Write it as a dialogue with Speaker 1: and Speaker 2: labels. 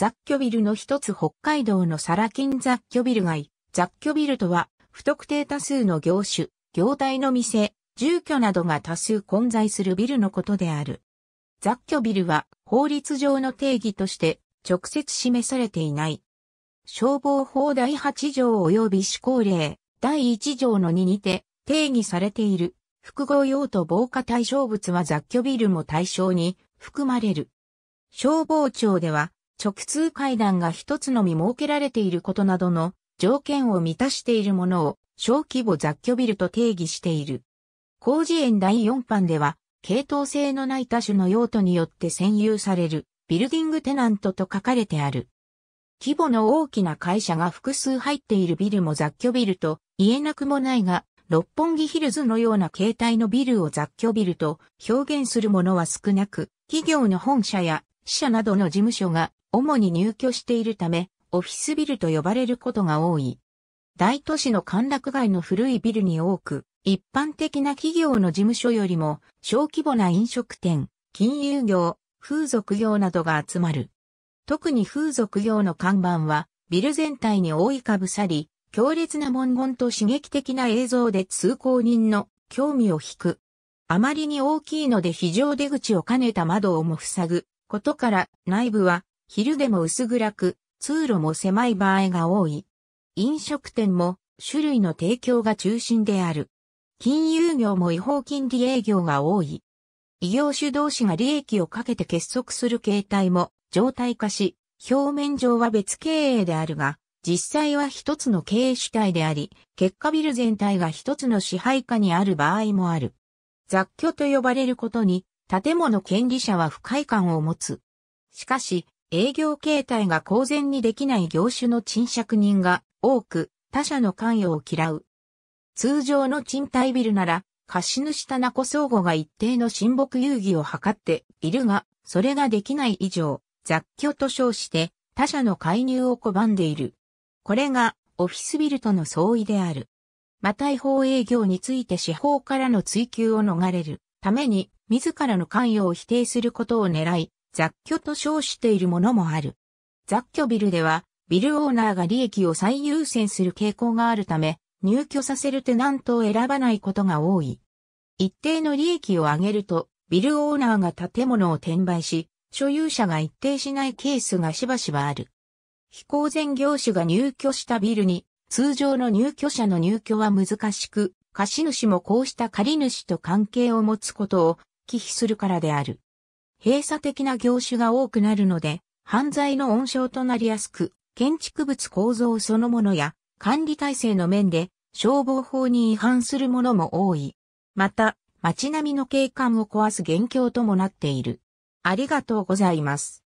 Speaker 1: 雑居ビルの一つ北海道のサラ金雑居ビル街。雑居ビルとは、不特定多数の業種、業態の店、住居などが多数混在するビルのことである。雑居ビルは法律上の定義として直接示されていない。消防法第8条及び施行令第1条の2にて定義されている複合用途防火対象物は雑居ビルも対象に含まれる。消防庁では直通階段が一つのみ設けられていることなどの条件を満たしているものを小規模雑居ビルと定義している。工事園第4版では、系統性のない多種の用途によって占有されるビルディングテナントと書かれてある。規模の大きな会社が複数入っているビルも雑居ビルと言えなくもないが、六本木ヒルズのような形態のビルを雑居ビルと表現するものは少なく、企業の本社や支社などの事務所が主に入居しているため、オフィスビルと呼ばれることが多い。大都市の歓楽街の古いビルに多く、一般的な企業の事務所よりも小規模な飲食店、金融業、風俗業などが集まる。特に風俗業の看板は、ビル全体に覆いかぶさり、強烈な文言と刺激的な映像で通行人の興味を引く。あまりに大きいので非常出口を兼ねた窓をも塞ぐことから内部は昼でも薄暗く、通路も狭い場合が多い。飲食店も種類の提供が中心である。金融業も違法金利営業が多い。異業種同士が利益をかけて結束する形態も常態化し、表面上は別経営であるが、実際は一つの経営主体であり、結果ビル全体が一つの支配下にある場合もある。雑居と呼ばれることに、建物権利者は不快感を持つ。しかし、営業形態が公然にできない業種の賃借人が多く他社の関与を嫌う。通常の賃貸ビルなら貸主名子相互が一定の親睦遊戯を図っているが、それができない以上、雑居と称して他社の介入を拒んでいる。これがオフィスビルとの相違である。また違法営業について司法からの追及を逃れるために自らの関与を否定することを狙い、雑居と称しているものもある。雑居ビルでは、ビルオーナーが利益を最優先する傾向があるため、入居させるテナントを選ばないことが多い。一定の利益を上げると、ビルオーナーが建物を転売し、所有者が一定しないケースがしばしばある。非公然業種が入居したビルに、通常の入居者の入居は難しく、貸主もこうした借主と関係を持つことを忌避するからである。閉鎖的な業種が多くなるので、犯罪の温床となりやすく、建築物構造そのものや管理体制の面で消防法に違反するものも多い。また、街並みの景観を壊す元凶ともなっている。ありがとうございます。